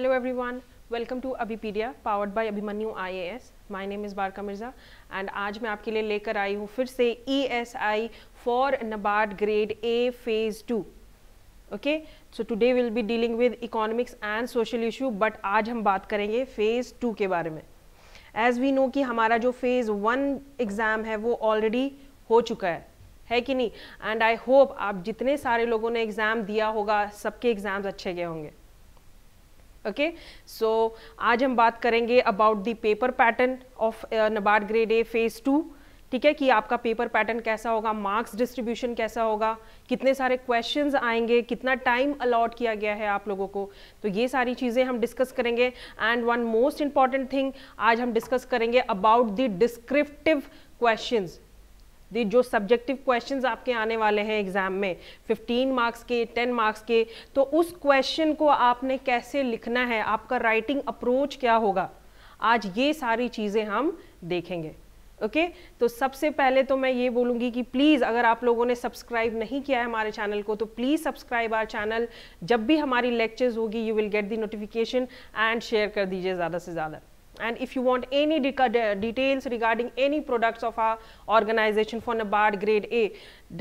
Hello everyone welcome to Abhipedia powered by I A S my name is Barka Mirza and आज मैं आपके लिए लेकर आई हूँ फिर से E S I for NABARD grade A phase two okay so today will be dealing with economics and social issue but आज हम बात करेंगे फेज़ टू के बारे में एज वी नो कि हमारा जो फेज़ वन एग्ज़ाम है वो ऑलरेडी हो चुका है है कि नहीं एंड आई होप आप जितने सारे लोगों ने एग्ज़ाम दिया होगा सबके एग्ज़ाम्स अच्छे गए होंगे ओके सो आज हम बात करेंगे about the paper pattern of NABARD grade A phase two ठीक है कि आपका पेपर पैटर्न कैसा होगा मार्क्स डिस्ट्रीब्यूशन कैसा होगा कितने सारे क्वेश्चंस आएंगे कितना टाइम अलॉट किया गया है आप लोगों को तो ये सारी चीज़ें हम डिस्कस करेंगे and one most important thing आज हम डिस्कस करेंगे about the descriptive questions the जो सब्जेक्टिव क्वेश्चंस आपके आने वाले हैं एग्जाम में 15 मार्क्स के 10 मार्क्स के तो उस क्वेश्चन को आपने कैसे लिखना है आपका राइटिंग अप्रोच क्या होगा आज ये सारी चीज़ें हम देखेंगे ओके okay? तो सबसे पहले तो मैं ये बोलूँगी कि प्लीज़ अगर आप लोगों ने सब्सक्राइब नहीं किया है हमारे चैनल को तो प्लीज़ सब्सक्राइब आर चैनल जब भी हमारी लेक्चर्स होगी you will get the notification and share कर दीजिए ज़्यादा से ज़्यादा And if you want any details regarding any products of our organization for NABARD grade A,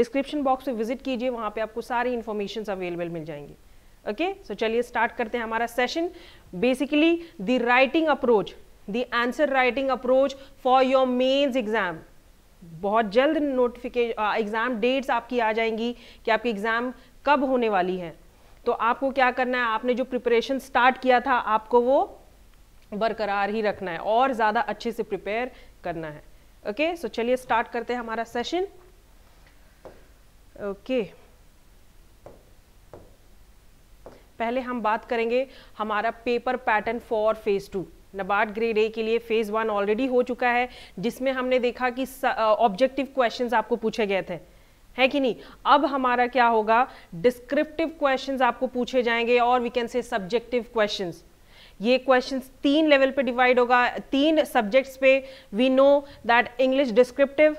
description box pe visit kijiye wahan pe aapko sari informations available mil जाएंगी okay so chaliye start karte hain hamara session basically the writing approach the answer writing approach for your mains exam बहुत जल्द notification exam dates आपकी आ जाएंगी कि आपकी exam कब होने वाली है तो आपको क्या करना है आपने जो प्रिपरेशन स्टार्ट किया था आपको वो बरकरार ही रखना है और ज़्यादा अच्छे से प्रिपेयर करना है ओके सो चलिए स्टार्ट करते हैं हमारा सेशन ओके पहले हम बात करेंगे हमारा paper pattern for phase two NABARD grade A के लिए फेज़ वन ऑलरेडी हो चुका है जिसमें हमने देखा कि ऑब्जेक्टिव क्वेश्चंस आपको पूछे गए थे है कि नहीं अब हमारा क्या होगा डिस्क्रिप्टिव क्वेश्चंस आपको पूछे जाएंगे और we can say subjective questions ये क्वेश्चंस तीन लेवल पे डिवाइड होगा तीन सब्जेक्ट्स पे we know that English descriptive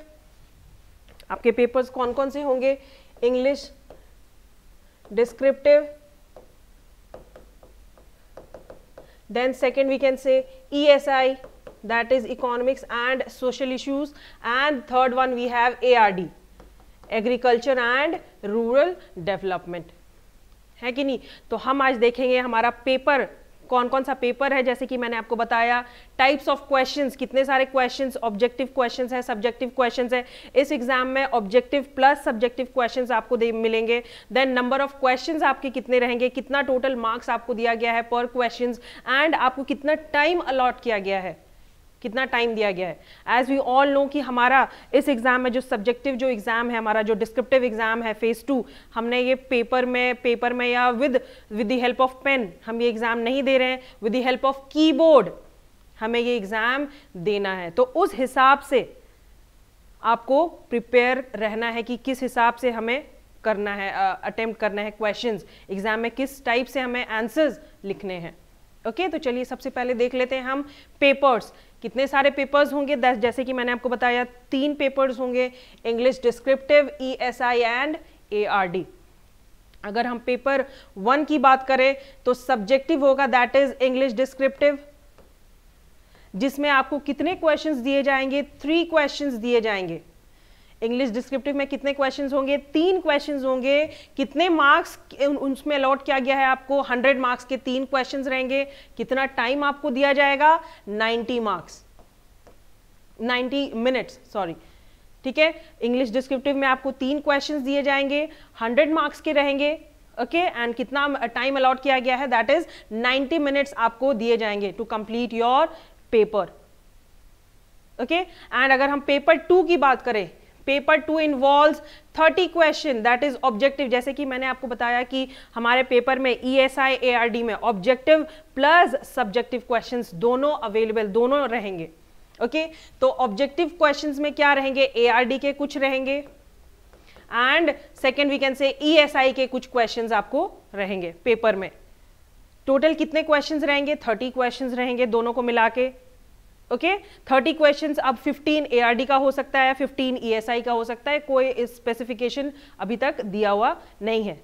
आपके पेपर्स कौन कौन से होंगे English descriptive then second we can say E S I that is economics and social issues and third one we have A R D agriculture and rural development है कि नहीं तो हम आज देखेंगे हमारा पेपर कौन कौन सा पेपर है जैसे कि मैंने आपको बताया टाइप्स ऑफ क्वेश्चंस कितने सारे क्वेश्चंस ऑब्जेक्टिव क्वेश्चंस है सब्जेक्टिव क्वेश्चंस है इस एग्जाम में ऑब्जेक्टिव प्लस सब्जेक्टिव क्वेश्चंस आपको मिलेंगे देन नंबर ऑफ क्वेश्चन आपके कितने रहेंगे कितना टोटल मार्क्स आपको दिया गया है पर क्वेश्चन एंड आपको कितना टाइम अलॉट किया गया है कितना टाइम दिया गया है एज वी ऑल नो कि हमारा इस एग्ज़ाम में जो सब्जेक्टिव जो एग्ज़ाम है हमारा जो डिस्क्रिप्टिव एग्ज़ाम है फेज़ टू हमने ये पेपर में पेपर में या with with the help of pen हम ये एग्ज़ाम नहीं दे रहे हैं with the help of keyboard हमें ये एग्ज़ाम देना है तो उस हिसाब से आपको प्रिपेयर रहना है कि किस हिसाब से हमें करना है अटेम्प्ट uh, करना है क्वेश्चंस एग्ज़ाम में किस टाइप से हमें आंसर्स लिखने हैं ओके okay, तो चलिए सबसे पहले देख लेते हैं हम पेपर्स कितने सारे पेपर्स होंगे दस जैसे कि मैंने आपको बताया तीन पेपर्स होंगे English descriptive E S I and A R D अगर हम पेपर वन की बात करें तो सब्जेक्टिव होगा दैट इज इंग्लिश डिस्क्रिप्टिव जिसमें आपको कितने क्वेश्चंस दिए जाएंगे थ्री क्वेश्चंस दिए जाएंगे इंग्लिश डिस्क्रिप्टिव में कितने क्वेश्चन होंगे तीन क्वेश्चन होंगे कितने मार्क्स उसमें अलॉट किया गया है आपको हंड्रेड मार्क्स के तीन क्वेश्चन रहेंगे कितना टाइम आपको दिया जाएगा ninety marks ninety minutes sorry ठीक है इंग्लिश डिस्क्रिप्टिव में आपको तीन क्वेश्चन दिए जाएंगे हंड्रेड मार्क्स के रहेंगे ओके okay, एंड कितना टाइम uh, अलॉट किया गया है दैट इज नाइन्टी मिनट्स आपको दिए जाएंगे to complete your paper okay and अगर हम पेपर टू की बात करें paper two involve thirty question that is objective जैसे कि मैंने आपको बताया कि हमारे पेपर में E S I A R D में ऑब्जेक्टिव प्लस सब्जेक्टिव क्वेश्चन दोनों अवेलेबल दोनों रहेंगे ओके okay? तो ऑब्जेक्टिव क्वेश्चन में क्या रहेंगे ए आर डी के कुछ रहेंगे and second we can say E S आई के कुछ क्वेश्चन आपको रहेंगे पेपर में टोटल कितने क्वेश्चन रहेंगे थर्टी क्वेश्चन रहेंगे दोनों को मिला के ओके थर्टी क्वेश्चन अब फिफ्टीन ए का हो सकता है फिफ्टीन ई e का हो सकता है कोई स्पेसिफिकेशन अभी तक दिया हुआ नहीं है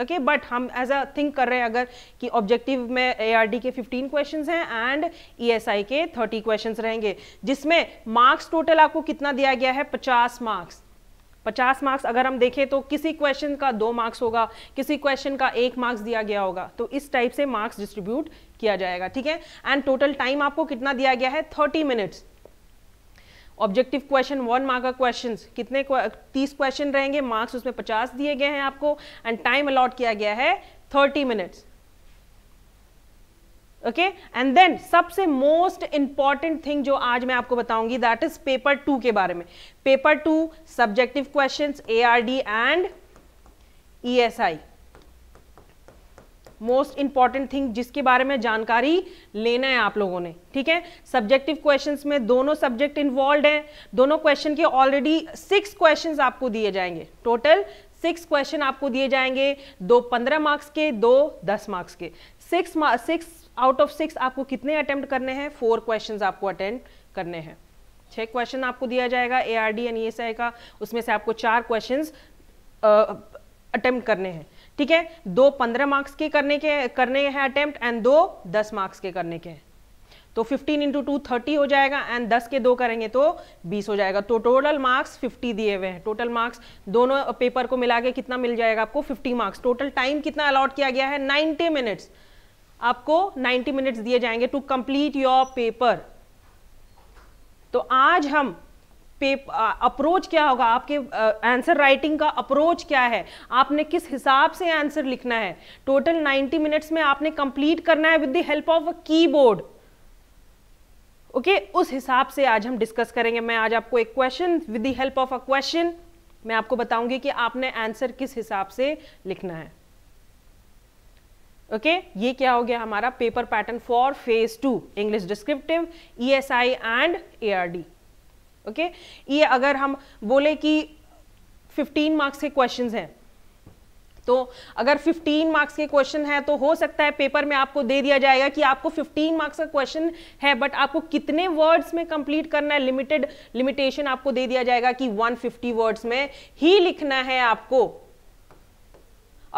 ओके okay, बट हम एज अ थिंक कर रहे हैं अगर कि ऑब्जेक्टिव में ए के 15 क्वेश्चंस हैं एंड ई e के 30 क्वेश्चंस रहेंगे जिसमें मार्क्स टोटल आपको कितना दिया गया है 50 मार्क्स 50 मार्क्स अगर हम देखें तो किसी क्वेश्चन का दो मार्क्स होगा किसी क्वेश्चन का एक मार्क्स दिया गया होगा तो इस टाइप से मार्क्स डिस्ट्रीब्यूट किया जाएगा ठीक है एंड टोटल टाइम आपको कितना दिया गया है thirty minutes objective question one mark का क्वेश्चन कितने तीस क्वेश्चन रहेंगे मार्क्स उसमें पचास दिए गए हैं आपको एंड टाइम अलॉट किया गया है thirty minutes okay and then सबसे मोस्ट इंपॉर्टेंट थिंग जो आज मैं आपको बताऊंगी दैट इज पेपर टू के बारे में paper two subjective question A R D and E S I most important thing जिसके बारे में जानकारी लेना है आप लोगों ने ठीक है सब्जेक्टिव क्वेश्चंस में दोनों सब्जेक्ट इन्वॉल्व हैं दोनों क्वेश्चन के ऑलरेडी सिक्स क्वेश्चंस आपको दिए जाएंगे टोटल सिक्स क्वेश्चन आपको दिए जाएंगे दो पंद्रह मार्क्स के दो दस मार्क्स के six six out of six आपको कितने अटेम्प्ट करने हैं फोर क्वेश्चन आपको अटेंड करने हैं छः क्वेश्चन आपको दिया जाएगा A R D N E S I का उसमें से आपको चार क्वेश्चन अटेम्प्ट करने हैं ठीक है दो पंद्रह मार्क्स के करने के करने हैं अटेम्प्ट एंड दो दस मार्क्स के करने के तो 15 इंटू टू थर्टी हो जाएगा एंड 10 के दो करेंगे तो 20 हो जाएगा तो टोटल मार्क्स 50 दिए हुए हैं टोटल मार्क्स दोनों पेपर को मिला के कितना मिल जाएगा आपको 50 मार्क्स टोटल टाइम कितना अलॉट किया गया है 90 मिनट्स आपको 90 मिनट्स दिए जाएंगे टू कंप्लीट योर पेपर तो आज हम अप्रोच क्या होगा आपके आंसर राइटिंग का अप्रोच क्या है आपने किस हिसाब से आंसर लिखना है टोटल 90 मिनट्स में आपने कंप्लीट करना है with the help of a keyboard okay उस हिसाब से आज हम डिस्कस करेंगे मैं आज आपको एक question with the help of a question मैं आपको बताऊंगी कि आपने आंसर किस हिसाब से लिखना है ओके okay, ये क्या हो गया हमारा paper pattern for phase two English descriptive E and A okay okay? ये अगर हम बोले कि 15 मार्क्स के क्वेश्चन हैं तो अगर 15 मार्क्स के क्वेश्चन है तो हो सकता है पेपर में आपको दे दिया जाएगा कि आपको 15 मार्क्स का क्वेश्चन है बट आपको कितने वर्ड्स में कंप्लीट करना है लिमिटेड लिमिटेशन आपको दे दिया जाएगा कि 150 वर्ड्स में ही लिखना है आपको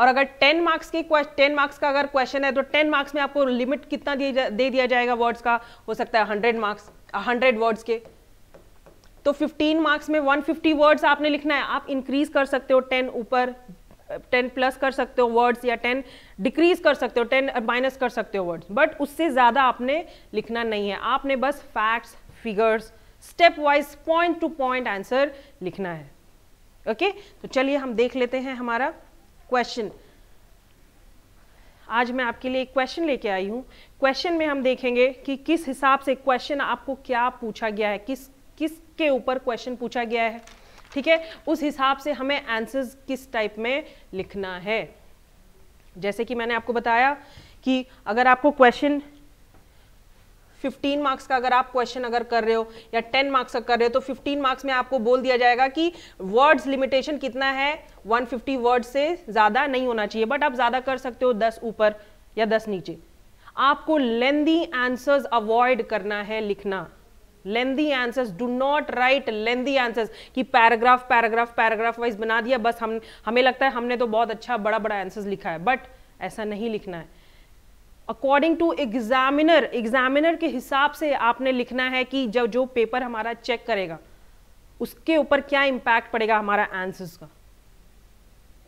और अगर 10 मार्क्स के टेन मार्क्स का अगर क्वेश्चन है तो 10 मार्क्स में आपको लिमिट कितना दे दिया जाएगा वर्ड्स का हो सकता है हंड्रेड मार्क्स हंड्रेड वर्ड्स के तो 15 मार्क्स में 150 वर्ड्स आपने लिखना है आप इंक्रीज कर सकते हो 10 ऊपर 10 प्लस कर सकते हो वर्ड्स या 10 डिक्रीज कर सकते हो 10 माइनस कर सकते हो वर्ड्स बट उससे ज़्यादा आपने लिखना नहीं है आपने बस facts figures step wise point to point answer लिखना है ओके okay? तो चलिए हम देख लेते हैं हमारा क्वेश्चन आज मैं आपके लिए एक क्वेश्चन लेके आई हूं क्वेश्चन में हम देखेंगे कि किस हिसाब से क्वेश्चन आपको क्या पूछा गया है किस किसके ऊपर क्वेश्चन पूछा गया है ठीक है उस हिसाब से हमें आंसर्स किस टाइप में लिखना है जैसे कि मैंने आपको बताया कि अगर आपको क्वेश्चन 15 मार्क्स का अगर आप क्वेश्चन अगर कर रहे हो या 10 मार्क्स का कर रहे हो तो 15 मार्क्स में आपको बोल दिया जाएगा कि वर्ड्स लिमिटेशन कितना है 150 वर्ड से ज़्यादा नहीं होना चाहिए बट आप ज़्यादा कर सकते हो 10 ऊपर या 10 नीचे आपको लेंदी आंसर्स अवॉइड करना है लिखना lengthy answers do not write lengthy answers कि पैराग्राफ पैराग्राफ पैराग्राफ वाइज बना दिया बस हम हमें लगता है हमने तो बहुत अच्छा बड़ा बड़ा आंसर्स लिखा है बट ऐसा नहीं लिखना है अकॉर्डिंग टू एग्जामिनर एग्जामिनर के हिसाब से आपने लिखना है कि जब जो पेपर हमारा चेक करेगा उसके ऊपर क्या इंपैक्ट पड़ेगा हमारा आंसर्स का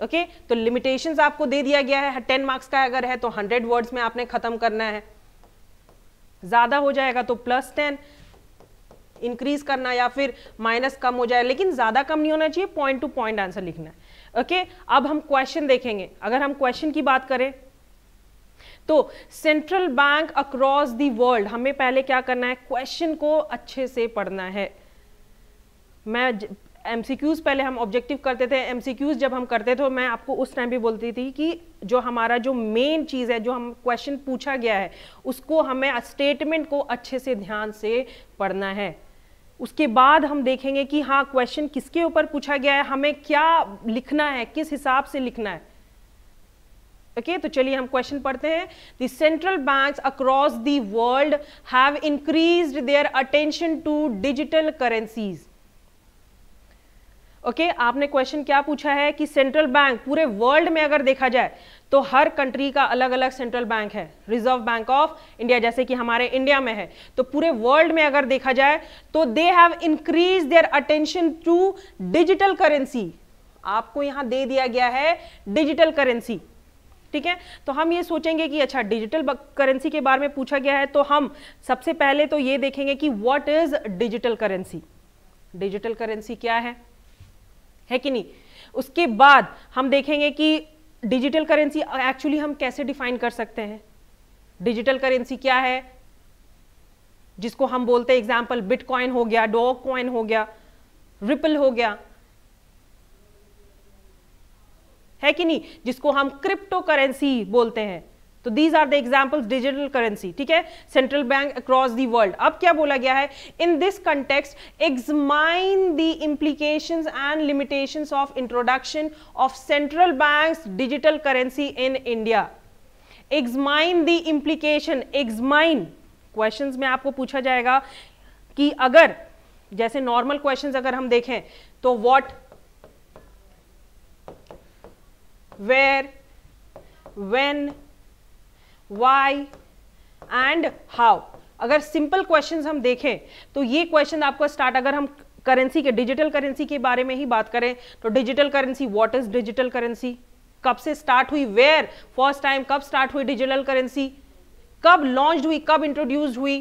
ओके okay? तो लिमिटेशंस आपको दे दिया गया है टेन मार्क्स का अगर है तो हंड्रेड वर्ड्स में आपने खत्म करना है ज़्यादा हो जाएगा तो प्लस टेन इंक्रीज करना या फिर माइनस कम हो जाए लेकिन ज़्यादा कम नहीं होना चाहिए पॉइंट टू पॉइंट आंसर लिखना है ओके okay? अब हम क्वेश्चन देखेंगे अगर हम क्वेश्चन की बात करें तो central bank across the world हमें पहले क्या करना है क्वेश्चन को अच्छे से पढ़ना है मैं एमसीक्यूज पहले हम ऑब्जेक्टिव करते थे एमसीक्यूज जब हम करते थे मैं आपको उस टाइम भी बोलती थी कि जो हमारा जो मेन चीज़ है जो हम क्वेश्चन पूछा गया है उसको हमें स्टेटमेंट को अच्छे से ध्यान से पढ़ना है उसके बाद हम देखेंगे कि हाँ क्वेश्चन किसके ऊपर पूछा गया है हमें क्या लिखना है किस हिसाब से लिखना है ओके okay, तो चलिए हम क्वेश्चन पढ़ते हैं the central banks across the world have increased their attention to digital currencies okay आपने क्वेश्चन क्या पूछा है कि सेंट्रल बैंक पूरे वर्ल्ड में अगर देखा जाए तो हर कंट्री का अलग अलग सेंट्रल बैंक है रिजर्व बैंक ऑफ इंडिया जैसे कि हमारे इंडिया में है तो पूरे वर्ल्ड में अगर देखा जाए तो they have increase their attention to digital currency आपको यहां दे दिया गया है डिजिटल करेंसी ठीक है तो हम ये सोचेंगे कि अच्छा डिजिटल करेंसी के बारे में पूछा गया है तो हम सबसे पहले तो ये देखेंगे कि what is digital currency digital currency क्या है है कि नहीं उसके बाद हम देखेंगे कि डिजिटल करेंसी एक्चुअली हम कैसे डिफाइन कर सकते हैं डिजिटल करेंसी क्या है जिसको हम बोलते हैं एग्जाम्पल बिटकॉइन हो गया डॉग कॉइन हो गया रिपल हो गया है कि नहीं जिसको हम क्रिप्टो करेंसी बोलते हैं तो these are the examples digital currency ठीक है central bank across the world अब क्या बोला गया है in this context examine the implication and limitation of introduction of central bank digital currency in India examine the implication examine question में आपको पूछा जाएगा कि अगर जैसे नॉर्मल क्वेश्चन अगर हम देखें तो what where when why and how अगर सिंपल क्वेश्चन हम देखें तो ये क्वेश्चन आपका स्टार्ट अगर हम करेंसी के डिजिटल करेंसी के बारे में ही बात करें तो digital currency what is digital currency कब से स्टार्ट हुई वेयर फर्स्ट टाइम कब स्टार्ट हुई डिजिटल करेंसी कब लॉन्च हुई कब इंट्रोड्यूस हुई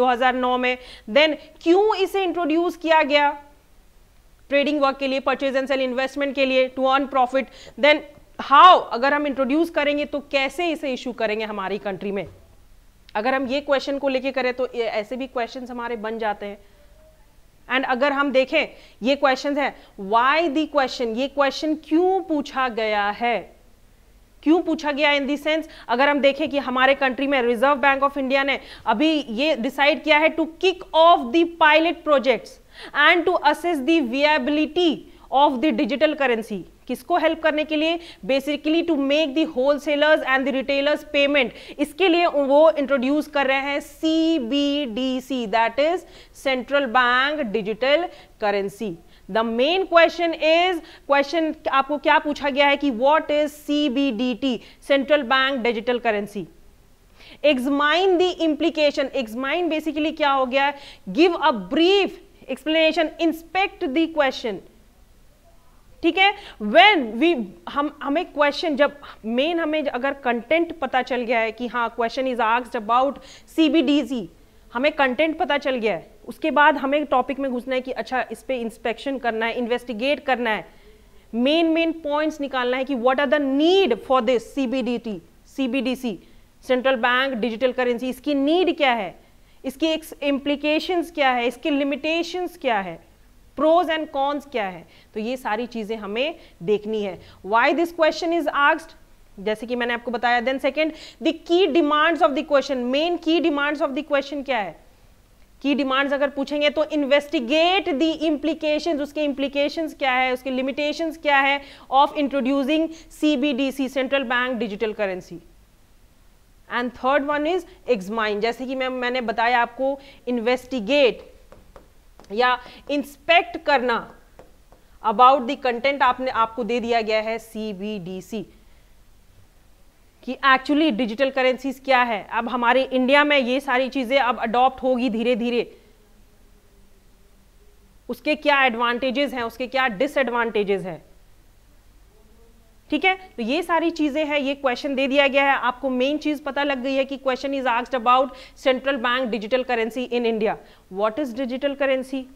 2009 में देन क्यों इसे इंट्रोड्यूस किया गया ट्रेडिंग वर्क के लिए परचेज एंड सेल इन्वेस्टमेंट के लिए to earn profit then how अगर हम इंट्रोड्यूस करेंगे तो कैसे इसे इशू करेंगे हमारी कंट्री में अगर हम ये क्वेश्चन को लेके करें तो ऐसे भी क्वेश्चन हमारे बन जाते हैं एंड अगर हम देखें ये क्वेश्चन है वाई दी क्वेश्चन ये क्वेश्चन क्यों पूछा गया है क्यों पूछा गया इन दी सेंस अगर हम देखें कि हमारे कंट्री में रिजर्व बैंक ऑफ इंडिया ने अभी ये डिसाइड किया है to kick off the pilot projects and to assess the viability of the digital currency किसको हेल्प करने के लिए basically to make the wholesalers and the retailers payment इसके लिए वो इंट्रोड्यूस कर रहे हैं C B D C that is central bank digital currency the main question is question आपको क्या पूछा गया है कि what is C B D T central bank digital currency examine the implication examine basically क्या हो गया give a brief explanation inspect the question ठीक है वेन वी हम हमें क्वेश्चन जब मेन हमें अगर कंटेंट पता चल गया है कि हाँ question is asked about C हमें कंटेंट पता चल गया है उसके बाद हमें टॉपिक में घुसना है कि अच्छा इस पर इंस्पेक्शन करना है इन्वेस्टिगेट करना है मेन मेन पॉइंट्स निकालना है कि what are the need for this CBDT CBDC central bank digital currency इसकी नीड क्या है इसकी एक इम्प्लीकेशंस क्या है इसकी लिमिटेशंस क्या है प्रोज एंड कॉन्स क्या है तो ये सारी चीज़ें हमें देखनी है why this question is asked जैसे कि मैंने आपको बताया then second the key demands of the question main key demands of the question क्या है की डिमांड्स अगर पूछेंगे तो इन्वेस्टिगेट द इम्प्लीकेशन उसके इम्प्लीकेशन क्या है उसके लिमिटेशन क्या है of introducing CBDC central bank digital currency and third one is examine जैसे कि मैम मैंने बताया आपको इन्वेस्टिगेट या इंस्पेक्ट करना अबाउट द कंटेंट आपने आपको दे दिया गया है सीबीडीसी कि एक्चुअली डिजिटल करेंसीज क्या है अब हमारे इंडिया में ये सारी चीज़ें अब अडॉप्ट होगी धीरे धीरे उसके क्या एडवांटेजेस हैं उसके क्या डिसएडवांटेजेस हैं ठीक है तो ये सारी चीज़ें हैं ये क्वेश्चन दे दिया गया है आपको मेन चीज़ पता लग गई है कि question is asked about central bank digital currency in India what is digital currency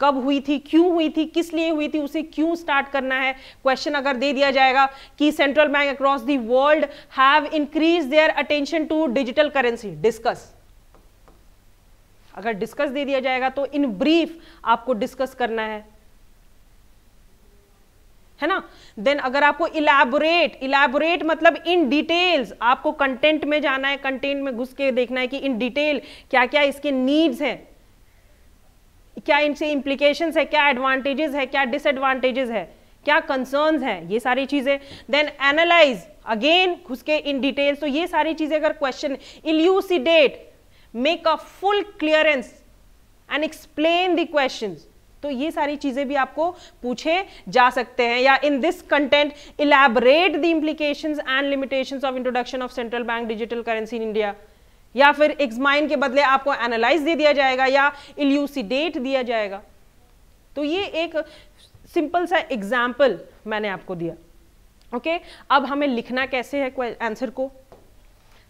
कब हुई थी क्यों हुई थी किस लिए हुई थी उसे क्यों स्टार्ट करना है क्वेश्चन अगर दे दिया जाएगा कि central bank across the world have increase their attention to digital currency discuss अगर डिस्कस दे दिया जाएगा तो इन ब्रीफ आपको डिस्कस करना है है ना देन अगर आपको इलेबोरेट इलेबोरेट मतलब इन डिटेल्स आपको कंटेंट में जाना है कंटेंट में घुस के देखना है कि इन डिटेल क्या क्या इसके नीड्स हैं क्या इनसे इंप्लीकेशन है क्या एडवांटेजेस है क्या डिसएडवांटेजेस है क्या कंसर्न है ये सारी चीज़ें देन एनालाइज अगेन घुस के इन डिटेल्स तो ये सारी चीज़ें अगर question elucidate make a full clearance and explain the questions तो ये सारी चीजें भी आपको पूछे जा सकते हैं या in this content elaborate the implication and limitation of introduction of central bank digital currency in India या फिर एक्समाइन के बदले आपको एनालाइज दे दिया जाएगा या इल्यूसीडेट दिया जाएगा तो ये एक सिंपल सा एग्जाम्पल मैंने आपको दिया ओके okay? अब हमें लिखना कैसे है आंसर को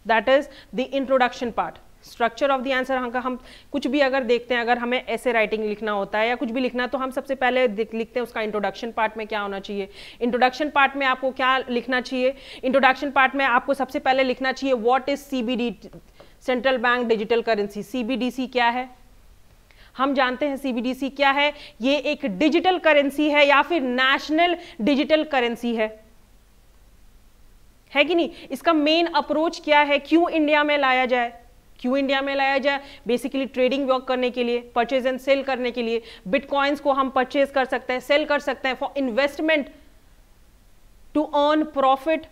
that is the introduction part structure of the answer हम हम कुछ भी अगर देखते हैं अगर हमें ऐसे राइटिंग लिखना होता है या कुछ भी लिखना है तो हम सबसे पहले लिखते हैं उसका इंट्रोडक्शन पार्ट में क्या होना चाहिए इंट्रोडक्शन पार्ट में आपको क्या लिखना चाहिए इंट्रोडक्शन पार्ट में आपको सबसे पहले लिखना चाहिए what is C central bank digital currency C क्या है हम जानते हैं सीबीडीसी क्या है ये एक डिजिटल करेंसी है या फिर नेशनल डिजिटल करेंसी है है कि नहीं इसका मेन अप्रोच क्या है क्यों इंडिया में लाया जाए क्यों इंडिया में लाया जाए बेसिकली ट्रेडिंग वर्क करने के लिए परचेज एंड सेल करने के लिए बिटकॉइंस को हम परचेज कर सकते हैं सेल कर सकते हैं for investment to earn profit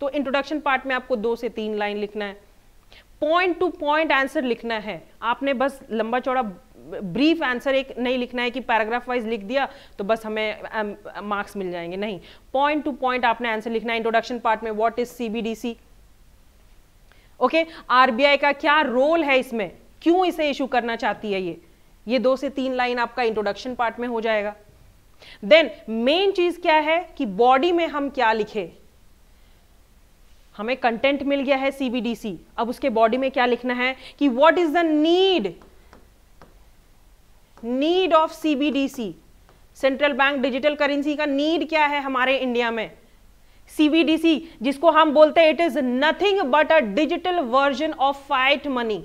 तो इंट्रोडक्शन पार्ट में आपको दो से तीन लाइन लिखना है पॉइंट टू पॉइंट आंसर लिखना है आपने बस लंबा चौड़ा ब्रीफ आंसर एक नहीं लिखना है कि पैराग्राफ वाइज लिख दिया तो बस हमें मार्क्स मिल जाएंगे नहीं पॉइंट टू पॉइंट आपने आंसर लिखना है इंट्रोडक्शन पार्ट में what is CBDC okay RBI का क्या रोल है इसमें क्यों इसे इश्यू करना चाहती है ये ये दो से तीन लाइन आपका इंट्रोडक्शन पार्ट में हो जाएगा देन मेन चीज क्या है कि बॉडी में हम क्या लिखे हमें कंटेंट मिल गया है सीबीडीसी अब उसके बॉडी में क्या लिखना है कि what is the need need of CBDC central bank digital currency का नीड क्या है हमारे इंडिया में CBDC, जिसको हम बोलते हैं it is nothing but a digital version of fiat money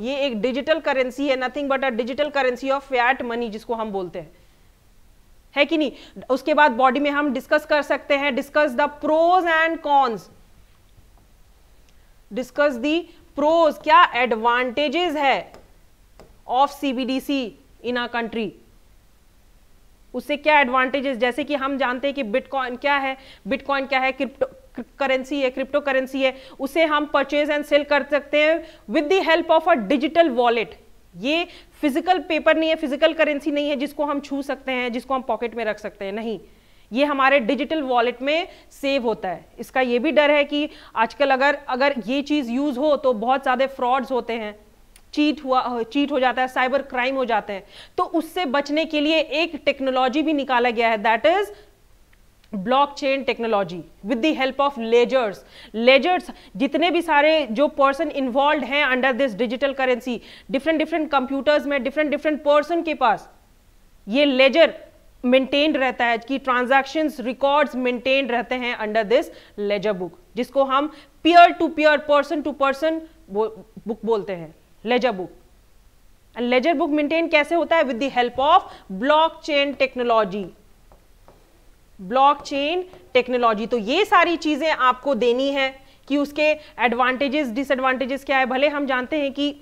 ये एक डिजिटल करेंसी है nothing but a digital currency of fiat money जिसको हम बोलते हैं है कि नहीं उसके बाद बॉडी में हम डिस्कस कर सकते हैं discuss the pros and cons discuss the pros क्या एडवांटेजेस है of CBDC in a country उससे क्या एडवांटेजेस जैसे कि हम जानते हैं कि बिटकॉइन क्या है बिटकॉइन क्या है क्रिप्टो करेंसी है क्रिप्टो करेंसी है उसे हम परचेज एंड सेल कर सकते हैं with the help of a digital wallet ये फिजिकल पेपर नहीं है फिजिकल करेंसी नहीं है जिसको हम छू सकते हैं जिसको हम पॉकेट में रख सकते हैं नहीं ये हमारे डिजिटल वॉलेट में सेव होता है इसका ये भी डर है कि आजकल अगर अगर ये चीज़ यूज़ हो तो बहुत ज़्यादा फ्रॉड्स होते हैं चीट हुआ चीट हो जाता है साइबर क्राइम हो जाते हैं तो उससे बचने के लिए एक टेक्नोलॉजी भी निकाला गया है that is blockchain technology with the help of ledgers ledgers जितने भी सारे जो पर्सन इन्वॉल्व हैं under this digital currency different different computers में डिफरेंट डिफरेंट पर्सन के पास ये लेजर मेंटेन रहता है कि ट्रांजेक्शन रिकॉर्ड्स मेंटेन रहते हैं अंडर दिस लेजर बुक जिसको हम peer to peer person to person book बोलते हैं ledger book ledger book maintain कैसे होता है with the help of blockchain technology blockchain technology तो ये सारी चीजें आपको देनी है कि उसके एडवांटेजेस डिसएडवांटेजेस क्या है भले हम जानते हैं कि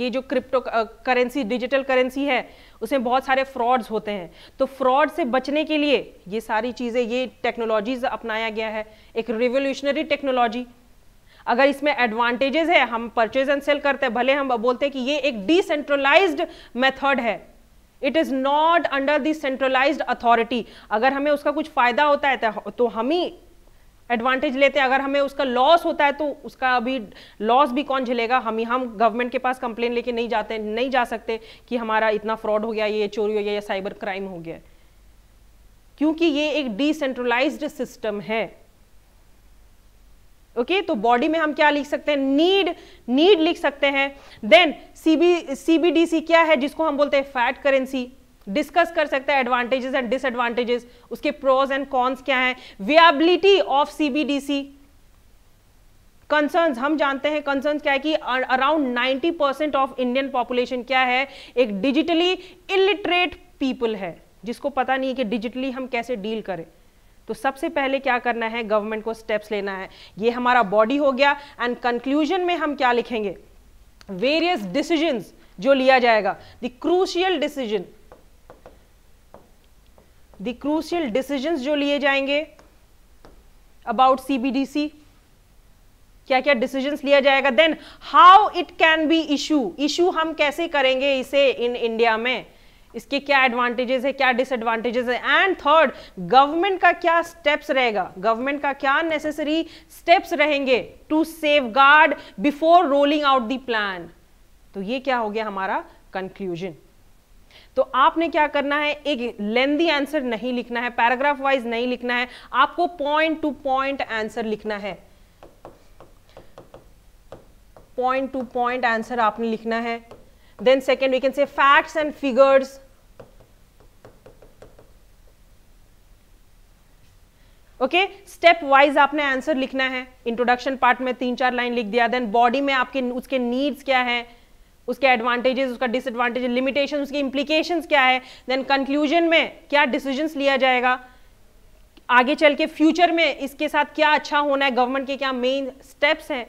ये जो क्रिप्टो करेंसी डिजिटल करेंसी है उसमें बहुत सारे फ्रॉड्स होते हैं तो फ्रॉड से बचने के लिए ये सारी चीज़ें ये टेक्नोलॉजीज अपनाया गया है एक रिवोल्यूशनरी टेक्नोलॉजी अगर इसमें एडवांटेजेस है हम परचेज एंड सेल करते हैं भले हम बोलते हैं कि ये एक डिसेंट्रलाइज्ड मेथड है it is not under centralised authority अगर हमें उसका कुछ फ़ायदा होता है तो, तो हम ही एडवांटेज लेते हैं अगर हमें उसका लॉस होता है तो उसका अभी लॉस भी कौन झेलेगा हम ही हम गवर्नमेंट के पास कंप्लेन लेके नहीं जाते नहीं जा सकते कि हमारा इतना फ्रॉड हो गया ये चोरी हो गया या साइबर क्राइम हो गया क्योंकि ये एक डिसेंट्रलाइज्ड सिस्टम है ओके okay? तो बॉडी में हम क्या लिख सकते हैं नीड नीड लिख सकते हैं देन सीबी सीबीडीसी क्या है जिसको हम बोलते हैं फैट करेंसी डिस्कस कर सकते हैं एडवांटेजेस एंड डिसएडवांटेजेस उसके प्रोज एंड कॉन्स क्या है वेबिलिटी ऑफ सीबीडीसी कंसर्न्स हम जानते हैं कंसर्न्स क्या है कि around 90 percent of Indian population क्या है एक डिजिटली इलिटरेट पीपल है जिसको पता नहीं है कि डिजिटली हम कैसे डील करें तो सबसे पहले क्या करना है गवर्नमेंट को स्टेप्स लेना है ये हमारा बॉडी हो गया एंड कंक्लूजन में हम क्या लिखेंगे वेरियस डिसीजन जो लिया जाएगा the crucial decision the crucial decision जो लिए जाएंगे अबाउट सीबीडीसी क्या क्या डिसीजन लिया जाएगा then how it can be issue issue हम कैसे करेंगे इसे इन इंडिया में इसके क्या एडवांटेजेस है क्या डिसएडवांटेजेस है एंड थर्ड गवर्नमेंट का क्या स्टेप्स रहेगा गवर्नमेंट का क्या नेसेसरी स्टेप्स रहेंगे to safeguard before rolling out the plan तो ये क्या हो गया हमारा कंक्लूजन तो आपने क्या करना है एक लेंदी आंसर नहीं लिखना है पैराग्राफ वाइज नहीं लिखना है आपको पॉइंट टू पॉइंट आंसर लिखना है पॉइंट टू पॉइंट आंसर आपने लिखना है Then second, we can say facts and figures. Okay step wise आपने आंसर लिखना है इंट्रोडक्शन पार्ट में तीन चार लाइन लिख दिया देन बॉडी में आपके उसके नीड्स क्या है उसके एडवांटेजेस उसका डिसएडवांटेज लिमिटेशन उसकी इंप्लीकेशन क्या है देन कंक्लूजन में क्या डिसीजंस लिया जाएगा आगे चल के फ्यूचर में इसके साथ क्या अच्छा होना है गवर्नमेंट के क्या मेन स्टेप्स हैं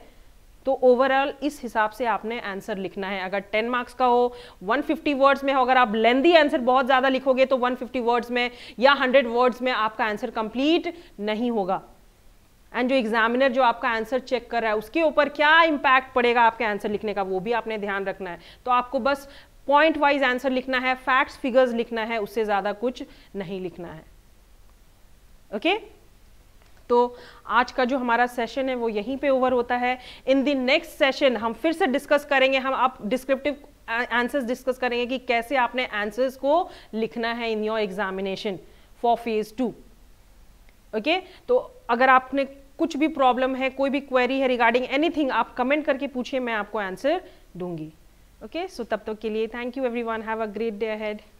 तो ओवरऑल इस हिसाब से आपने आंसर लिखना है अगर 10 मार्क्स का हो 150 वर्ड्स में हो अगर आप लेंदी आंसर बहुत ज़्यादा लिखोगे तो 150 वर्ड्स में या 100 वर्ड्स में आपका आंसर कंप्लीट नहीं होगा एंड जो एग्जामिनर जो आपका आंसर चेक कर रहा है उसके ऊपर क्या इंपैक्ट पड़ेगा आपके आंसर लिखने का वो भी आपने ध्यान रखना है तो आपको बस पॉइंट वाइज आंसर लिखना है फैक्ट्स फिगर्स लिखना है उससे ज़्यादा कुछ नहीं लिखना है ओके okay? तो आज का जो हमारा सेशन है वो यहीं पे ओवर होता है इन दी नेक्स्ट सेशन हम फिर से डिस्कस करेंगे हम आप डिस्क्रिप्टिव आंसर्स डिस्कस करेंगे कि कैसे आपने आंसर्स को लिखना है in your examination for phase two okay तो अगर आपने कुछ भी प्रॉब्लम है कोई भी क्वेरी है रिगार्डिंग एनीथिंग आप कमेंट करके पूछिए मैं आपको आंसर दूंगी ओके सो तब तक के लिए thank you everyone have a great day ahead